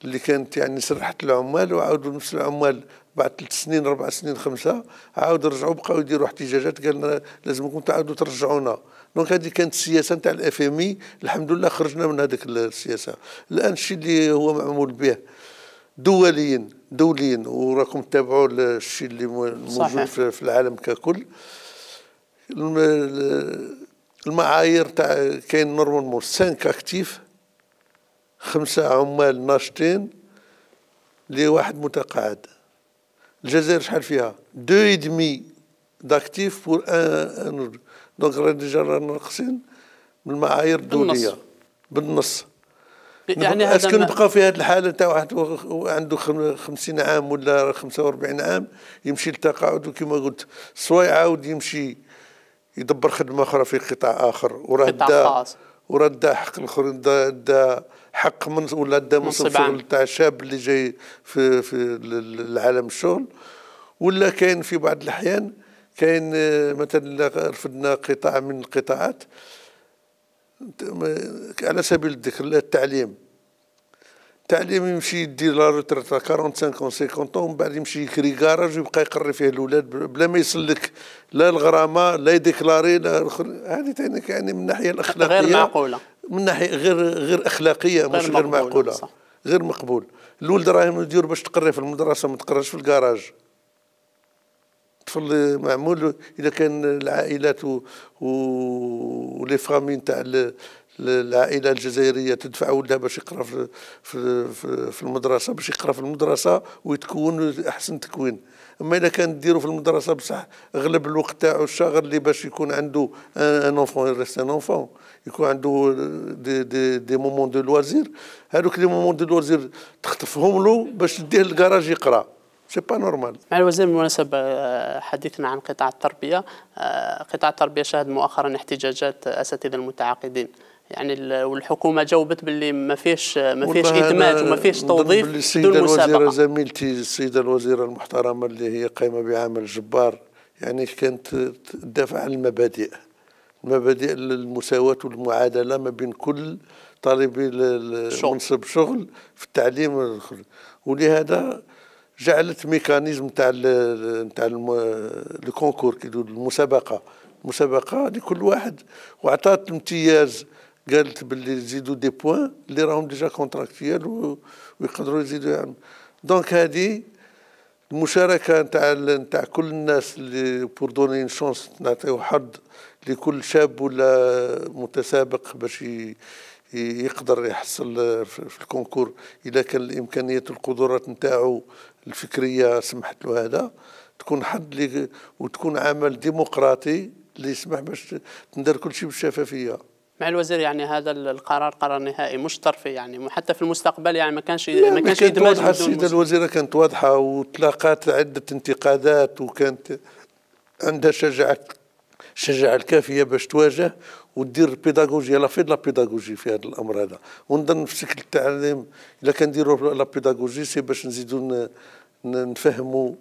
اللي كانت يعني سرحت العمال وعاودوا نفس العمال بعد ثلاث سنين اربع سنين خمسه عاود رجعوا بقاو يديروا احتجاجات قال لنا لازمكم تعاودوا ترجعونا دونك هذه كانت السياسه نتاع الاف ام اي الحمد لله خرجنا من هذيك السياسه الان الشيء اللي هو معمول به دوليا دوليا وراكم تتابعوا الشيء اللي موجود صحيح. في العالم ككل المعايير تاع كاين نورمالمون سانك اكتيف خمسة عمال ناشطين لواحد متقاعد الجزائر شحال فيها دو دمي داكتيف بور ان دونك راه ديجا ناقصين من المعايير الدولية بالنص يعني اسكو نبقى في هذه الحالة تاع واحد عنده 50 عام ولا 45 عام يمشي للتقاعد وكما قلت سوا يعاود يمشي يدبر خدمه اخرى في قطاع اخر وراه دا وراه دا حق الاخرين دا, دا حق من ولا دا منصب شغل تاع شاب اللي جاي في في العالم الشغل ولا كاين في بعض الاحيان كاين آه، مثلا رفدنا قطاع من القطاعات على سبيل الذكر التعليم التعليم يمشي يدي لا روتريت 45 50 طون ومن بعد يمشي يكري كراج ويبقى يقري فيه الاولاد بلا ما يسلك لا الغرامه لا يديكلاري لا هذه يعني من الناحيه الاخلاقيه غير معقوله من ناحيه غير غير اخلاقيه غير مش غير معقوله غير مقبول الولد راه يدير باش تقري في المدرسه ما تقراش في الكراج الطفل معمول اذا كان العائلات ولي فامي نتاع للعائله الجزائريه تدفع ولدها باش يقرا في في في المدرسه باش يقرا في المدرسه ويتكون احسن تكوين اما اذا كان ديرو في المدرسه بصح اغلب الوقت تاعو الشاغل اللي باش يكون عنده ان انفون ريست ان انفون يكون عنده دي دي دي مومون دو لوازير هذوك لي مومون دو لوازير تخطفهم له باش تديه للكراج يقرا سي با نورمال
مع الوزير بالمناسبة آه، حديثنا عن قطاع التربية آه، قطاع التربية شهد مؤخرا احتجاجات أساتذة المتعاقدين يعني والحكومه جاوبت باللي ما فيش ما فيش ادماج وما فيش توظيف دون مسابقه
زميلتي السيده الوزيره المحترمه اللي هي قايمه بعمل جبار يعني كانت تدافع عن المبادئ مبادئ المساواة والمعادلة ما بين كل طالبي منصب شغل في التعليم ولهذا جعلت ميكانيزم تاع تاع الكونكور كي المسابقة مسابقة لكل واحد وعطات امتياز قالت باللي يزيدوا دي بوان اللي راهم ديجا كونتراكتيال ويقدروا يزيدوا يعني دونك هذه المشاركه نتاع نتاع كل الناس اللي بور دوني شونس نعطيو حظ لكل شاب ولا متسابق باش يقدر يحصل في الكونكور اذا كان الامكانيات والقدرات نتاعو الفكريه سمحت له هذا تكون حد وتكون عمل ديمقراطي اللي يسمح باش ندير كل شيء بالشفافيه
مع الوزير يعني هذا القرار قرار نهائي مش طرفي يعني حتى في المستقبل يعني ما كانش ما كانش كانت واضحه السيده
الوزيره كانت واضحه وتلاقات عده انتقادات وكانت عندها شجاعه الشجاعه الكافيه باش تواجه ودير بيداغوجيا لا في لا بيداغوجي في هذا الامر هذا ونظن في شكل التعليم الا كنديروا لا بيداغوجي سي باش نزيدوا نفهموا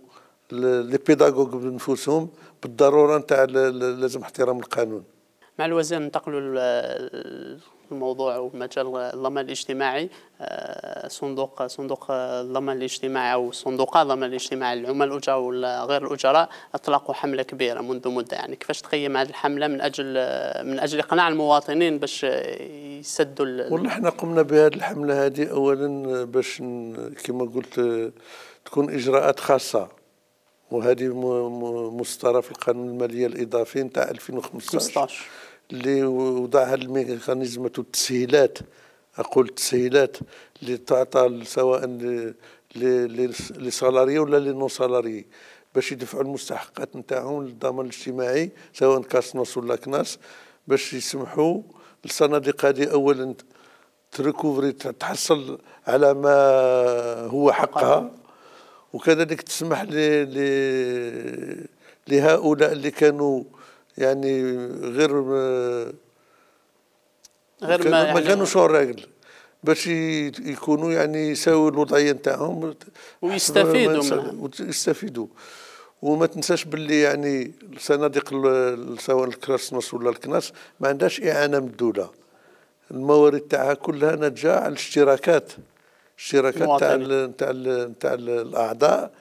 لي بيداغوغ بنفسهم بالضروره نتاع لازم احترام القانون
مع الوزير ننتقلوا الموضوع ومجال الضمان الاجتماعي آه، صندوق صندوق الضمان الاجتماعي او صندوق الضمان الاجتماعي للعمال الاجراء ولا غير الاجراء اطلقوا حمله كبيره منذ مده يعني كيفاش تقيم هذه الحمله من اجل من اجل اقناع المواطنين باش يسدوا والله
احنا قمنا بهذه الحمله هذه اولا باش كما قلت تكون اجراءات خاصه وهذه مسترة في القانون المالية الإضافي نتاع 2015 اللي وضع وضعها الميكانيزمات والتسهيلات اقول تسهيلات اللي تعطى سواء للسالاري ولا للنون سالاري باش يدفعوا المستحقات نتاعهم للضمان الاجتماعي سواء كاسنوس ولا كناس باش يسمحوا للصناديق هذه اولا تريكوفري تحصل على ما هو حقها وكذلك تسمح لهؤلاء اللي كانوا يعني غير غير ما ما يعني كانوش راجل باش يكونوا يعني يساووا الوضعيه نتاعهم ويستفيدوا ويستفيدوا وما تنساش باللي يعني الصناديق سواء الكراسماس ولا الكناس ما عندهاش اعانه من الدوله الموارد تاعها كلها ناتجه على الاشتراكات الاشتراكات تاع تاع الاعضاء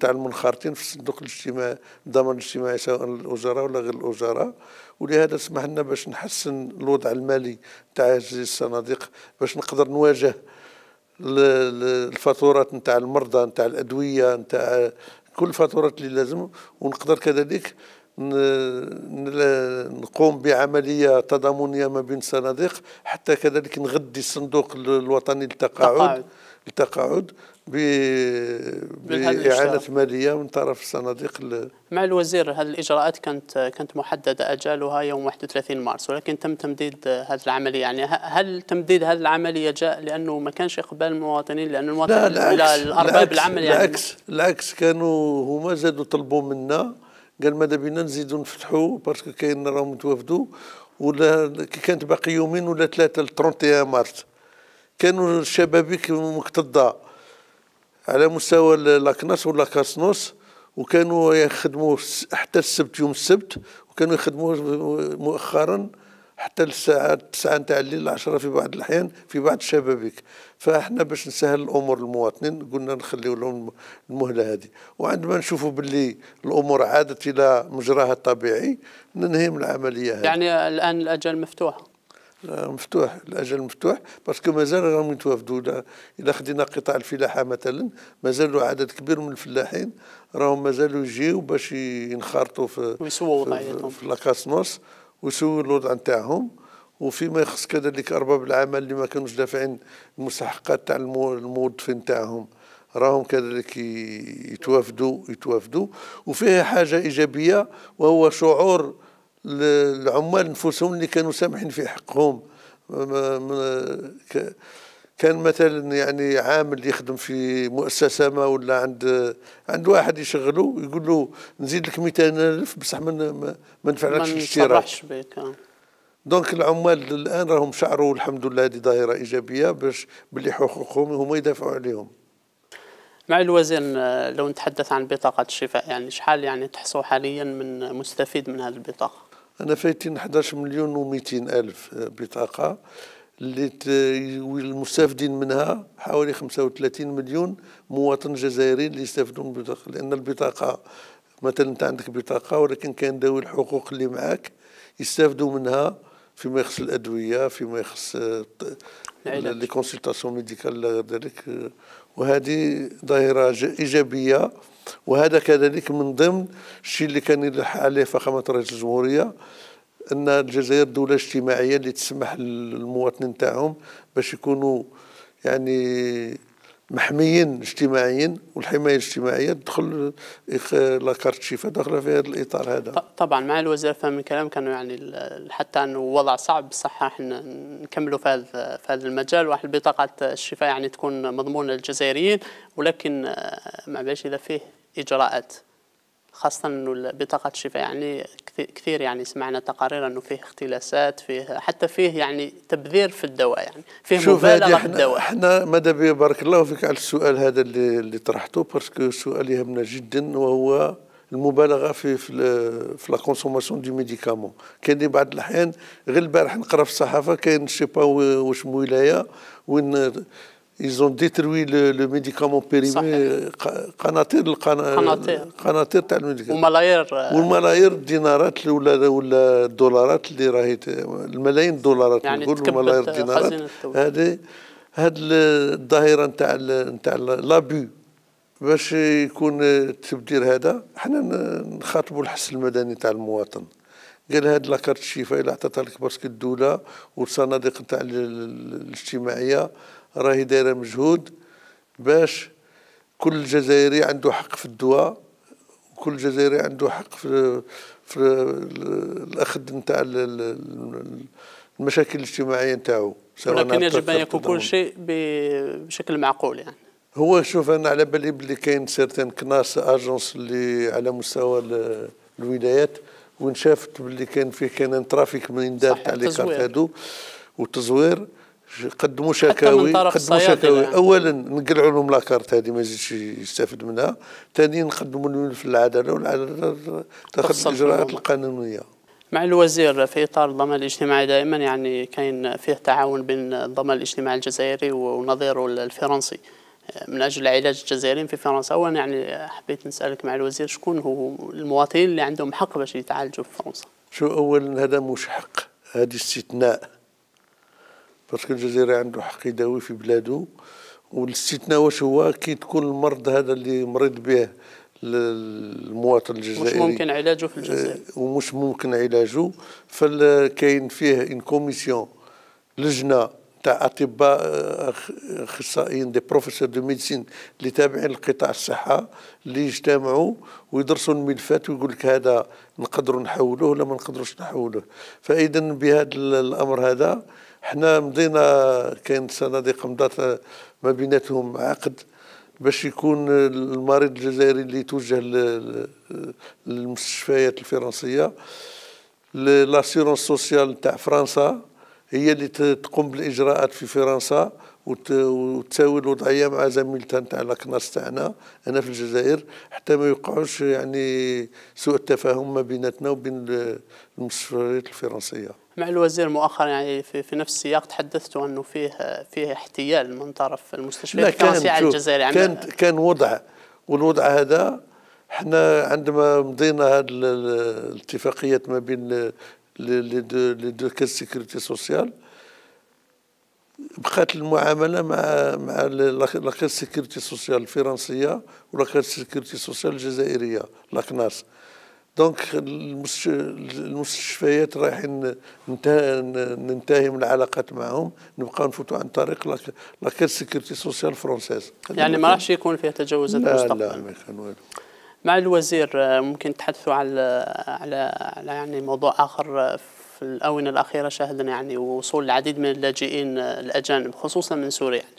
تاع المنخرطين في الصندوق الاجتماعي الضمان الاجتماعي سواء الوزراء ولا غير الوزراء ولهذا سمح لنا باش نحسن الوضع المالي تاع هذه الصناديق باش نقدر نواجه الفاتورات نتاع المرضى نتاع الادويه نتاع كل الفاتورات اللي لازم ونقدر كذلك نقوم بعملية تضامنية ما بين الصناديق حتى كذلك نغذي الصندوق الوطني للتقاعد التقاعد بإعانة مالية من طرف الصناديق
مع الوزير هذه الإجراءات كانت كانت محددة أجالها يوم 31 مارس ولكن تم تمديد هذه العملية يعني هل تمديد هذه العملية جاء لأنه ما كانش إقبال المواطنين لأن المواطنين لا العكس الأرباب العمل يعني العكس
العكس كانوا هما زادوا طلبوا منا قال ماذا بينا نزيدوا نفتحوا باسكو كاين راهم توافدوا ولا كي كانت باقي يومين ولا ثلاثة ل 31 مارس كانوا الشبابيك مكتظه على مستوى لاكناس ولا كاسنوس وكانوا يخدموا حتى السبت يوم السبت وكانوا يخدموا مؤخرا حتى الساعة 9 نتاع الليل 10 في بعض الأحيان في بعض الشبابيك فاحنا باش نسهل الأمور للمواطنين قلنا نخليو لهم المهلة هذه وعندما نشوفوا باللي الأمور عادت إلى مجراها الطبيعي ننهي من العملية هذه
يعني الآن
الأجل مفتوح مفتوح الاجل مفتوح باسكو مازال راهم يتوافدوا اذا خدينا قطاع الفلاحه مثلا مازالوا عدد كبير من الفلاحين راهم مازالوا يجيو باش ينخرطوا في ويسووا وضعيتهم في لاكاسنوس ويسووا الوضع نتاعهم وفيما يخص كذلك ارباب العمل اللي ما كانوش دافعين المستحقات تاع الموظفين نتاعهم راهم كذلك يتوافدوا يتوافدوا وفيها حاجه ايجابيه وهو شعور العمال نفسهم اللي كانوا سامحين في حقهم كان مثلا يعني عامل يخدم في مؤسسه ما ولا عند عند واحد يشغله يقول له نزيد لك الف بصح ما ما نفعلكش الاشتراك آه. دونك العمال الان راهم شعروا الحمد لله هذه ظاهره ايجابيه باش باللي حقوقهم هما يدافعوا عليهم
مع الوزن آه، لو نتحدث عن بطاقه الشفاء يعني شحال يعني تحصوا حاليا من مستفيد من هذه البطاقه
انا فايتين 11 مليون و200 الف آه، بطاقه اللي المستافدين منها حوالي 35 مليون مواطن جزائري اللي يستافدون البطاقه لان البطاقه مثلا انت عندك بطاقه ولكن كاين ذوي الحقوق اللي معاك يستافدوا منها فيما يخص الادويه فيما يخص آه، لي كونسلطاسيون ميديكال الى غير ذلك آه، وهذه ظاهرة إيجابية وهذا كذلك من ضمن الشيء اللي كان يلح عليه فخامة رئيس الجمهورية أن الجزائر دولة اجتماعية اللي تسمح للمواطنين تاعهم باش يكونوا يعني محميين اجتماعيين والحمايه الاجتماعيه تدخل لاكارت شيفا داخله في هذا الاطار هذا
طبعا مع الوزير فهم من كلام كانوا يعني حتى انه وضع صعب بصح راح نكملوا في هذا في هذا المجال واحد بطاقه الشفاء يعني تكون مضمونه للجزائريين ولكن آه، ما بعرفش اذا فيه اجراءات خاصة أنه بطاقة الشفاء يعني كثير يعني سمعنا تقارير أنه فيه اختلاسات فيه حتى فيه يعني تبذير في الدواء يعني فيه مبالغة في الدواء
احنا ماذا بيا بارك الله فيك على السؤال هذا اللي, اللي طرحته باسكو سؤال يهمنا جدا وهو المبالغه في في في لا كونسوماسيون دي ميديكامون كاين بعض الاحيان غير البارح نقرا في الصحافه كاين شي با واش ولايه وين ils ont détruit le, le médicament périmé قناطير القناطير قناطير تاع الميديكال والملايير والملايير الدينارات ولا ولا الدولارات اللي راهي الملايين الدولارات يعني نقول ملايير الدينارات هذه هاد الظاهره نتاع نتاع لابو باش يكون التبدير هذا حنا نخاطبوا الحس المدني تاع المواطن قال هاد لاكارت الشفاء اللي عطاتها لك باسكو الدوله والصناديق تاع الاجتماعيه راهي دايره مجهود باش كل جزائري عنده حق في الدواء وكل جزائري عنده حق في في الاخذ نتاع المشاكل الاجتماعيه نتاعو ولكن يجب ان يكون كل
شيء بشكل معقول يعني
هو شوف انا على بالي بلي كاين سيرتان كناس اجونس اللي على مستوى الولايات وين شافت بلي كان فيه كان ترافيك من دار تاع لي كارت هادو والتزوير قدموا شكاوي قدموا شكاوي اولا نقلعوا لهم لاكارت هذه ما يزيدش يستافد منها ثانيا نقدموا لهم في العداله والعداله تاخذ الاجراءات القانونيه
مع الوزير في اطار الضمان الاجتماعي دائما يعني كاين فيه تعاون بين الضمان الاجتماعي الجزائري ونظيره الفرنسي من اجل علاج الجزائريين في فرنسا اولا يعني حبيت نسالك مع الوزير شكون هو المواطنين اللي عندهم حق باش يتعالجوا في فرنسا
شو اولا هذا مش حق هذا استثناء باسكو الجزائري عنده حق يداوي في بلاده والاستثناء واش هو كي تكون المرض هذا اللي مريض به المواطن الجزائري مش ممكن علاجه في الجزائر آه، ومش ممكن علاجه فكاين فيه ان كوميسيون لجنه تاع اطباء آه، اخصائيين دي بروفيسور دو ميديسين اللي تابعين لقطاع الصحه اللي يجتمعوا ويدرسوا الملفات ويقول لك هذا نقدروا نحولوه ولا ما نقدروش نحولوه فاذا بهذا الامر هذا حنا مضينا كاين صناديق مضات ما بيناتهم عقد باش يكون المريض الجزائري اللي توجه للمستشفيات الفرنسيه لاسيرونس سوسيال تاع فرنسا هي اللي تقوم بالاجراءات في فرنسا وتساوي الوضعيه مع زميلتها نتاع لاكناس تاعنا هنا في الجزائر حتى ما يوقعوش يعني سوء التفاهم ما بيناتنا وبين المستشفيات الفرنسيه
مع الوزير مؤخرا يعني في, في نفس السياق تحدثت انه فيه فيه احتيال من طرف
المستشفيات الفرنسيه على الجزائر يعني كان كان وضع والوضع هذا احنا عندما مضينا هذه الاتفاقيات ما بين لي دو كاس سيكوريتي سوسيال بقات المعامله مع مع لا سيكوريتي سوسيال الفرنسيه ولا سيكوريتي سوسيال الجزائريه لاكناس دونك المستشفيات رايحين ننتهي من العلاقات معهم نبقى نفوتوا عن طريق لا سيكيورتي سوسيال فرونسيز يعني ما راحش يكون فيها تجاوزات في لا لا ما كان والو مع الوزير
آه، ممكن تحدثوا على على على يعني موضوع اخر آه، في الاونه الاخيره شاهدنا يعني وصول العديد من اللاجئين آه، الاجانب خصوصا من سوريا يعني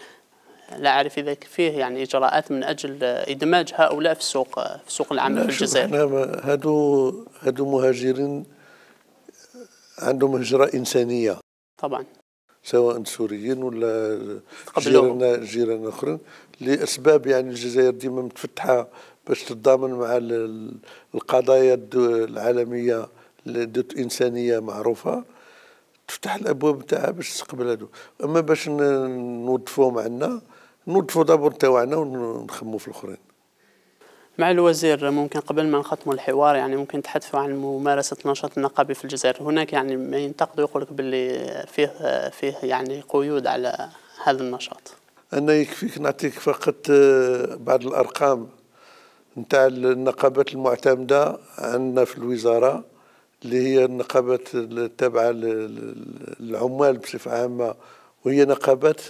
لا أعرف إذا فيه يعني إجراءات من أجل إدماج هؤلاء في سوق في سوق العمل في الجزائر
نعم هادو هادو مهاجرين عندهم هجرة إنسانية طبعا سواء سوريين ولا جيران جيران اخرين لاسباب يعني الجزائر ديما متفتحه باش تتضامن مع القضايا العالميه ذات انسانيه معروفه تفتح الابواب تاعها باش تستقبل هادو اما باش نوظفوهم عندنا نوظفوا دابور تاعنا ونخموا في الاخرين
مع الوزير ممكن قبل ما نختموا الحوار يعني ممكن تحدثوا عن ممارسة النشاط النقابي في الجزائر هناك يعني ما ينتقدوا يقول لك باللي فيه فيه يعني قيود على هذا النشاط
أنا يكفيك نعطيك فقط آه، بعض الأرقام نتاع النقابات المعتمدة عندنا في الوزارة اللي هي النقابات التابعة للعمال بصفة عامة وهي نقابات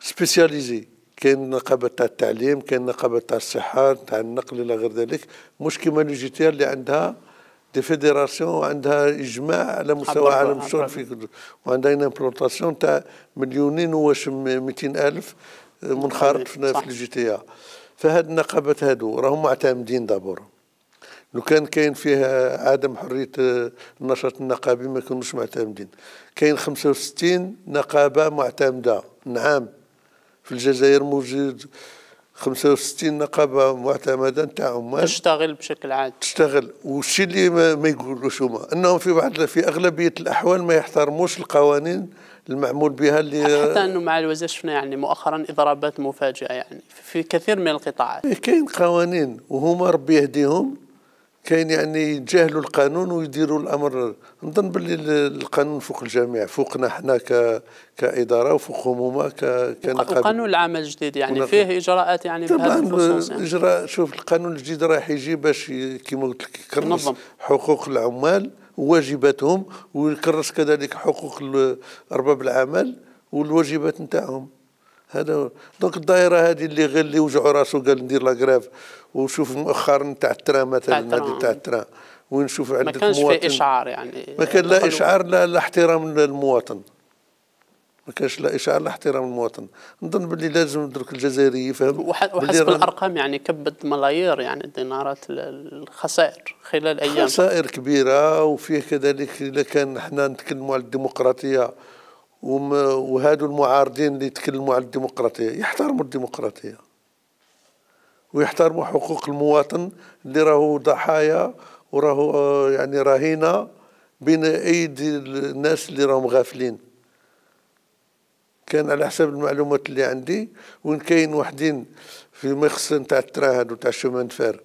سبيسياليزي كاين نقابه تاع التعليم كاين نقابه تاع الصحه تاع النقل الى غير ذلك مش كيما لوجيتير اللي عندها دي فيديراسيون وعندها اجماع على مستوى عالم الشغل في وعندها اون امبلونتاسيون تاع مليونين واش 200 الف منخرط في, في جي تي فهاد النقابات هادو راهم معتمدين دابور لو كان كاين فيه عدم حريه النشاط النقابي ما يكونوش معتمدين كاين 65 نقابه معتمده نعم في الجزائر موجود 65 نقابة معتمدة نتاع عمال تشتغل بشكل عادي تشتغل والشيء اللي ما, ما يقولوش هما انهم في بعض في اغلبية الاحوال ما يحترموش القوانين المعمول بها اللي حتى انه
مع الوزير شفنا يعني مؤخرا اضرابات مفاجئة يعني في كثير من القطاعات
إيه، كاين قوانين وهما ربي يهديهم كاين يعني يتجاهلوا القانون ويديروا الامر نظن باللي القانون فوق الجميع فوقنا حنا ك... كاداره وفوقهم هما ك... قانون القانون
العام الجديد يعني ونقل. فيه اجراءات يعني بهذا الخصوص يعني. اجراء
شوف القانون الجديد رايح يجي باش كيما قلت لك يكرس حقوق العمال وواجباتهم ويكرس كذلك حقوق ارباب العمل والواجبات نتاعهم هذا دونك الدائره هذه اللي غير اللي وجعوا راسه قال ندير لا وشوف مؤخرا تاع الترا مثلا النادي تاع الترا ونشوف عندك ما كانش فيه في اشعار
يعني ما كان لا اشعار
لا, لا احترام للمواطن ما كانش لا اشعار لا احترام للمواطن نظن باللي لازم درك الجزائري يفهم وحسب
الارقام يعني كبت ملايير يعني الدينارات الخسائر خلال ايام خسائر
كبيره وفيه كذلك اذا كان احنا نتكلموا على الديمقراطيه وهادو المعارضين اللي يتكلموا على الديمقراطيه يحترموا الديمقراطيه ويحترموا حقوق المواطن اللي راهو ضحايا وراهو آه، يعني رهينه بين ايدي الناس اللي راهم غافلين كان على حسب المعلومات اللي عندي وين كاين وحدين في مخص نتاع التراهد وتاع فار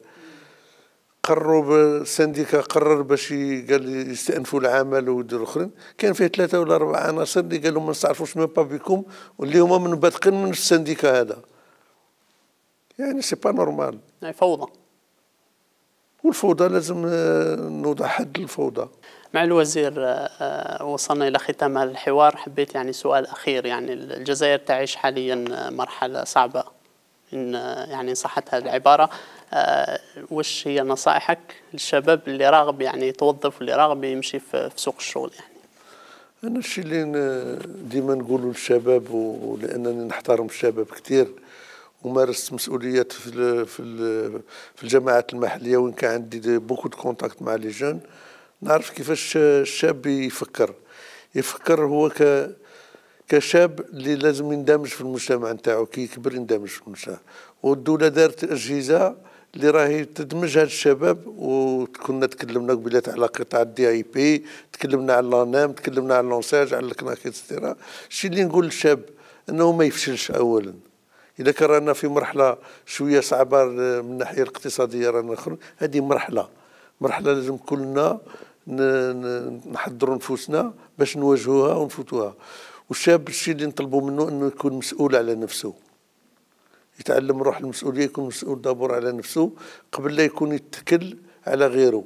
قرروا السنديكا قرر باش قال يستأنفوا العمل ويديروا اخرين كان فيه ثلاثه ولا اربعه عناصر اللي قالوا ما نستعرفوش ما بكم واللي هما منبثقين من السنديكا هذا يعني سي با نورمال يعني فوضى والفوضى لازم آه، نوضع حد للفوضى مع الوزير آه، آه،
وصلنا الى ختام هذا الحوار حبيت يعني سؤال اخير يعني الجزائر تعيش حاليا مرحله صعبه ان يعني ان صحت هذه العباره وش هي نصائحك للشباب اللي راغب يعني يتوظف واللي راغب يمشي في سوق الشغل يعني
انا الشيء اللي ديما نقوله للشباب ولانني نحترم الشباب كثير ومارست مسؤوليات في الـ في الـ في الجماعات المحليه وين كان عندي بوكو دو كونتاكت مع لي جون نعرف كيفاش الشاب يفكر يفكر هو ك كشاب اللي لازم يندمج في المجتمع نتاعو كي يكبر يندمج في المجتمع والدوله دارت اجهزه اللي راهي تدمج هاد الشباب وكنا تكلمنا قبيلات على قطاع الدي اي بي تكلمنا على لانام تكلمنا على لونساج على الكناخ اكسترا الشيء اللي نقول للشاب انه ما يفشلش اولا اذا كان رانا في مرحله شويه صعبه من الناحيه الاقتصاديه رانا نخرج هذه مرحله مرحله لازم كلنا نحضروا نفوسنا باش نواجهوها ونفوتوها والشاب الشيء اللي نطلبوا منه انه يكون مسؤول على نفسه يتعلم روح المسؤوليه يكون مسؤول دابور على نفسه قبل لا يكون يتكل على غيره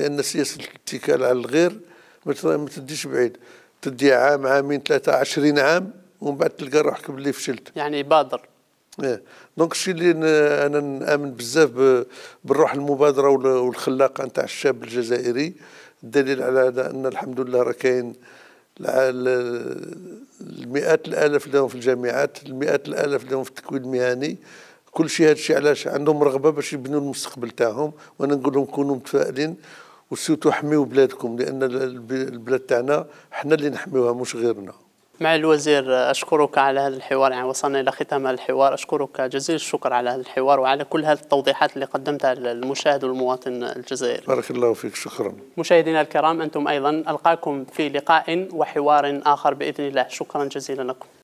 لان سياسه الاتكال على الغير ما تديش بعيد تدي عام عامين ثلاثه عشرين عام ومن بعد تلقى روحك باللي فشلت
يعني بادر
إيه. دونك الشيء اللي انا نامن بزاف بالروح المبادره والخلاقه نتاع الشاب الجزائري الدليل على ان الحمد لله راه كاين المئات الالاف اللي هم في الجامعات المئات الالاف اللي هم في التكوين المهني كل شيء هذا الشيء علاش عندهم رغبه باش يبنوا المستقبل تاعهم وانا نقول لهم كونوا متفائلين وسيتو حميوا بلادكم لان البلاد تاعنا حنا اللي نحميوها مش غيرنا
معالي الوزير أشكرك على هذا الحوار يعني وصلنا إلى ختام هذا الحوار أشكرك جزيل الشكر على هذا الحوار وعلى كل هذه التوضيحات اللي قدمتها للمشاهد والمواطن الجزائري
بارك الله فيك شكرا
مشاهدينا الكرام أنتم أيضا ألقاكم في لقاء وحوار آخر بإذن الله شكرا جزيلا لكم